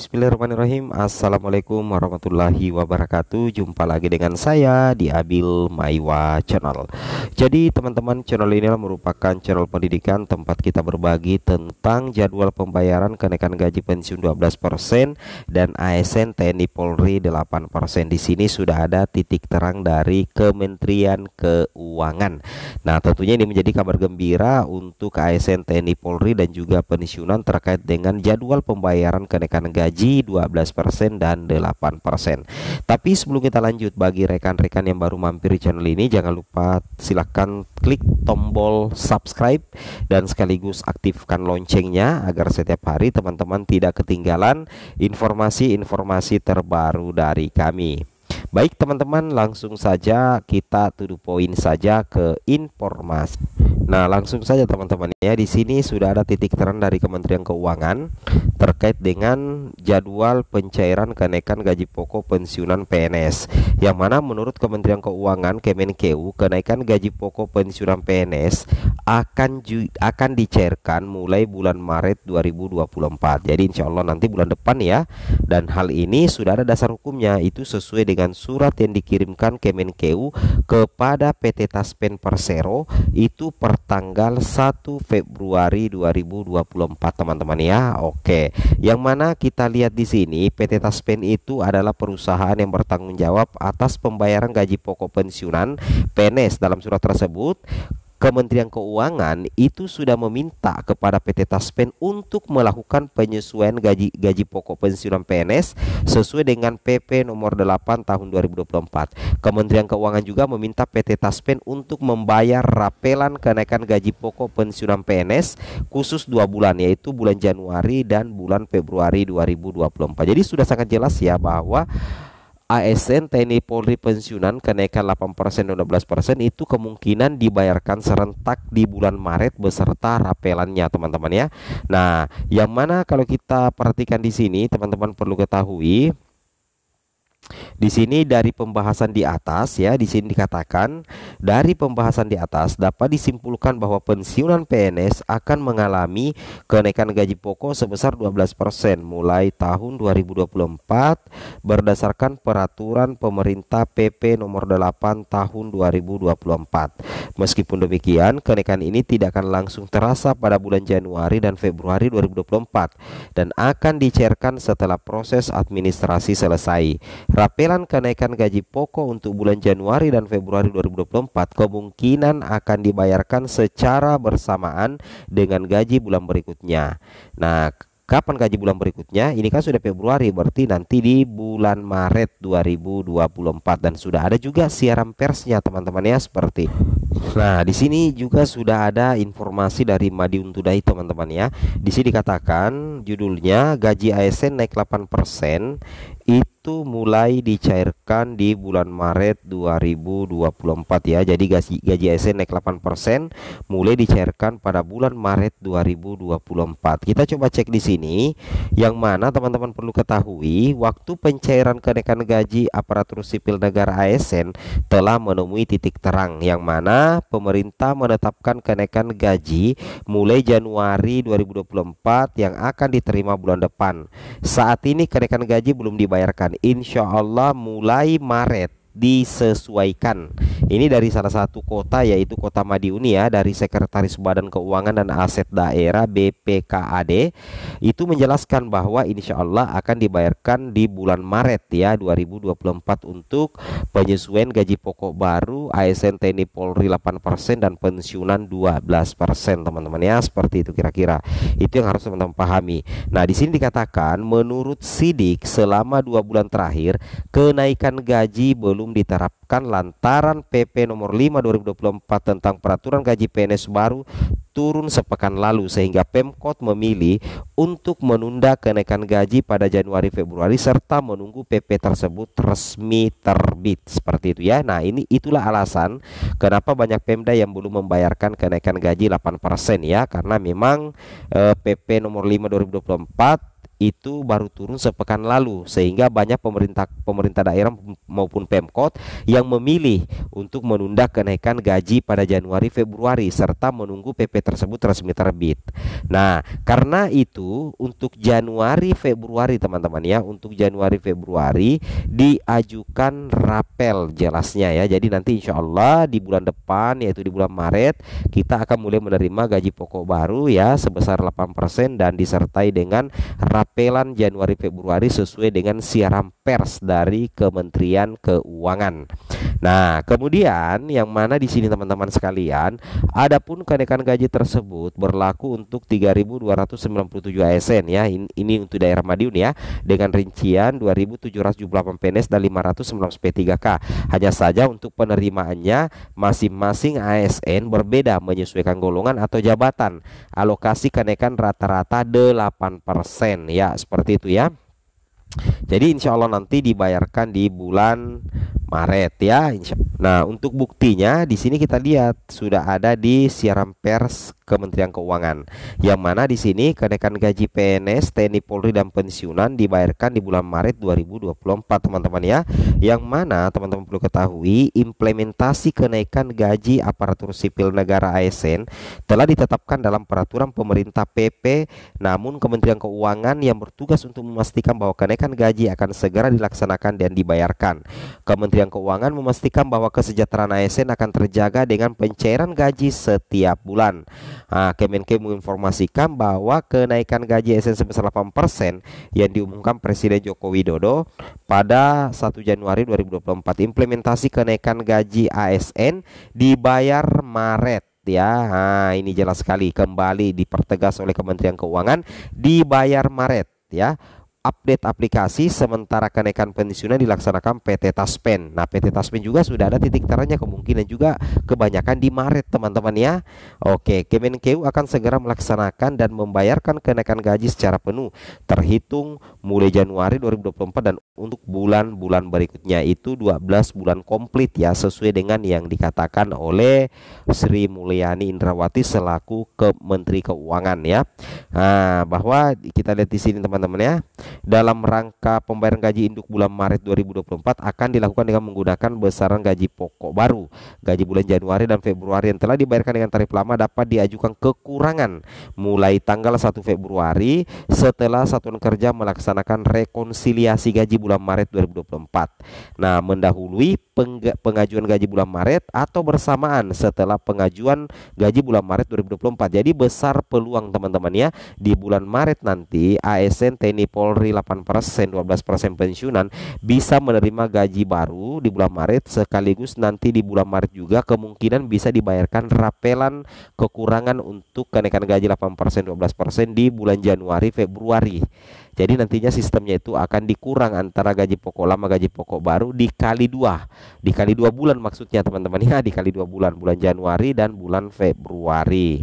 Bismillahirrahmanirrahim Assalamualaikum warahmatullahi wabarakatuh Jumpa lagi dengan saya di Abil Maiwa Channel Jadi teman-teman channel ini merupakan channel pendidikan Tempat kita berbagi tentang jadwal pembayaran kenaikan gaji pensiun 12% Dan ASN TNI Polri 8% Di sini sudah ada titik terang dari Kementerian Keuangan Nah tentunya ini menjadi kabar gembira untuk ASN TNI Polri dan juga pensiunan terkait dengan jadwal pembayaran kenaikan gaji gaji 12% dan 8%. Tapi sebelum kita lanjut bagi rekan-rekan yang baru mampir di channel ini jangan lupa silahkan klik tombol subscribe dan sekaligus aktifkan loncengnya agar setiap hari teman-teman tidak ketinggalan informasi-informasi terbaru dari kami. Baik teman-teman langsung saja kita tuduh poin saja ke informasi. Nah langsung saja teman-teman ya di sini sudah ada titik terang dari Kementerian Keuangan terkait dengan jadwal pencairan kenaikan gaji pokok pensiunan PNS yang mana menurut Kementerian Keuangan Kemenkeu kenaikan gaji pokok pensiunan PNS akan akan dicairkan mulai bulan Maret 2024 jadi insya Allah nanti bulan depan ya dan hal ini sudah ada dasar hukumnya itu sesuai dengan surat yang dikirimkan Kemenkeu kepada PT Taspen Persero itu pertanggal 1 Februari 2024 teman-teman ya. Oke. Yang mana kita lihat di sini PT Taspen itu adalah perusahaan yang bertanggung jawab atas pembayaran gaji pokok pensiunan PNS e dalam surat tersebut Kementerian Keuangan itu sudah meminta kepada PT Taspen untuk melakukan penyesuaian gaji gaji pokok pensiunan PNS sesuai dengan PP nomor 8 tahun 2024. Kementerian Keuangan juga meminta PT Taspen untuk membayar rapelan kenaikan gaji pokok pensiunan PNS khusus dua bulan yaitu bulan Januari dan bulan Februari 2024. Jadi sudah sangat jelas ya bahwa ASN TNI Polri pensiunan kenaikan 8% 12% itu kemungkinan dibayarkan serentak di bulan Maret beserta rapelannya teman-teman ya. Nah, yang mana kalau kita perhatikan di sini teman-teman perlu ketahui di sini dari pembahasan di atas ya, di sini dikatakan dari pembahasan di atas dapat disimpulkan bahwa pensiunan PNS akan mengalami kenaikan gaji pokok sebesar 12% mulai tahun 2024 berdasarkan peraturan pemerintah PP nomor 8 tahun 2024. Meskipun demikian, kenaikan ini tidak akan langsung terasa pada bulan Januari dan Februari 2024 dan akan dicairkan setelah proses administrasi selesai. Rapelan kenaikan gaji pokok untuk bulan Januari dan Februari 2024 kemungkinan akan dibayarkan secara bersamaan dengan gaji bulan berikutnya. Nah, kapan gaji bulan berikutnya? Ini kan sudah Februari, berarti nanti di bulan Maret 2024 dan sudah ada juga siaran persnya teman-teman ya seperti. Nah, di sini juga sudah ada informasi dari Madiun Today teman-teman ya. Di sini dikatakan judulnya gaji ASN naik 8% itu itu mulai dicairkan di bulan Maret 2024 ya. Jadi gaji gaji ASN naik 8% mulai dicairkan pada bulan Maret 2024. Kita coba cek di sini yang mana teman-teman perlu ketahui waktu pencairan kenaikan gaji aparatur sipil negara ASN telah menemui titik terang yang mana pemerintah menetapkan kenaikan gaji mulai Januari 2024 yang akan diterima bulan depan. Saat ini kenaikan gaji belum dibayarkan insya Allah mulai Maret disesuaikan. Ini dari salah satu kota yaitu Kota Madiun ya dari Sekretaris Badan Keuangan dan Aset Daerah BPKAD itu menjelaskan bahwa insya Allah akan dibayarkan di bulan Maret ya 2024 untuk penyesuaian gaji pokok baru ASN TNI Polri 8% dan pensiunan 12% teman-teman ya seperti itu kira-kira itu yang harus teman-teman pahami. Nah di sini dikatakan menurut Sidik selama dua bulan terakhir kenaikan gaji belum belum diterapkan lantaran PP nomor 5 2024 tentang peraturan gaji PNS baru turun sepekan lalu sehingga Pemkot memilih untuk menunda kenaikan gaji pada Januari Februari serta menunggu PP tersebut resmi terbit seperti itu ya. Nah, ini itulah alasan kenapa banyak Pemda yang belum membayarkan kenaikan gaji 8% ya karena memang eh, PP nomor 5 2024 itu baru turun sepekan lalu sehingga banyak pemerintah pemerintah daerah maupun Pemkot yang memilih untuk menunda kenaikan gaji pada Januari Februari serta menunggu PP tersebut resmi terbit. Nah, karena itu untuk Januari Februari teman-teman ya, untuk Januari Februari diajukan rapel jelasnya ya. Jadi nanti insya Allah di bulan depan yaitu di bulan Maret kita akan mulai menerima gaji pokok baru ya sebesar 8% dan disertai dengan rapel pelan Januari Februari sesuai dengan siaran pers dari Kementerian Keuangan. Nah, kemudian yang mana di sini teman-teman sekalian, adapun kenaikan gaji tersebut berlaku untuk 3.297 ASN ya. Ini untuk daerah Madiun ya dengan rincian 2.778 PNS dan 596 P3K. Hanya saja untuk penerimaannya masing-masing ASN berbeda menyesuaikan golongan atau jabatan. Alokasi kenaikan rata-rata 8% ya, seperti itu ya. Jadi insya Allah nanti dibayarkan di bulan Maret ya. Insya. Nah, untuk buktinya di sini kita lihat sudah ada di siaran pers Kementerian Keuangan. Yang mana di sini kenaikan gaji PNS, TNI Polri dan pensiunan dibayarkan di bulan Maret 2024, teman-teman ya. Yang mana teman-teman perlu ketahui implementasi kenaikan gaji aparatur sipil negara ASN telah ditetapkan dalam peraturan pemerintah PP namun Kementerian Keuangan yang bertugas untuk memastikan bahwa kenaikan gaji akan segera dilaksanakan dan dibayarkan. Kementerian Kementerian Keuangan memastikan bahwa kesejahteraan ASN akan terjaga dengan pencairan gaji setiap bulan. Nah, Kemenkeu menginformasikan bahwa kenaikan gaji ASN sebesar 8% yang diumumkan Presiden Joko Widodo pada 1 Januari 2024 implementasi kenaikan gaji ASN dibayar Maret ya. Nah, ini jelas sekali kembali dipertegas oleh Kementerian Keuangan dibayar Maret ya update aplikasi sementara kenaikan pensiunan dilaksanakan PT Taspen. Nah, PT Taspen juga sudah ada titik terangnya kemungkinan juga kebanyakan di Maret, teman-teman ya. Oke, Kemenkeu akan segera melaksanakan dan membayarkan kenaikan gaji secara penuh terhitung mulai Januari 2024 dan untuk bulan-bulan berikutnya itu 12 bulan komplit ya sesuai dengan yang dikatakan oleh Sri Mulyani Indrawati selaku ke Menteri Keuangan ya. Nah, bahwa kita lihat di sini teman-teman ya dalam rangka pembayaran gaji induk bulan Maret 2024 akan dilakukan dengan menggunakan besaran gaji pokok baru. Gaji bulan Januari dan Februari yang telah dibayarkan dengan tarif lama dapat diajukan kekurangan mulai tanggal 1 Februari setelah Satuan Kerja melaksanakan rekonsiliasi gaji bulan Maret 2024. Nah, mendahului pengajuan gaji bulan Maret atau bersamaan setelah pengajuan gaji bulan Maret 2024. Jadi besar peluang teman-teman ya di bulan Maret nanti ASN TNI Polri Polri 8%, 12% pensiunan bisa menerima gaji baru di bulan Maret sekaligus nanti di bulan Maret juga kemungkinan bisa dibayarkan rapelan kekurangan untuk kenaikan gaji 8%, 12% di bulan Januari, Februari. Jadi nantinya sistemnya itu akan dikurang antara gaji pokok lama gaji pokok baru dikali dua, dikali dua bulan maksudnya teman-teman ya, dikali dua bulan, bulan Januari dan bulan Februari.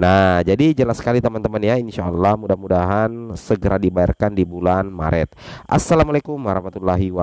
Nah, jadi jelas sekali teman-teman ya, insya Allah mudah-mudahan segera dibayarkan di bulan Maret. Assalamualaikum warahmatullahi wabarakatuh.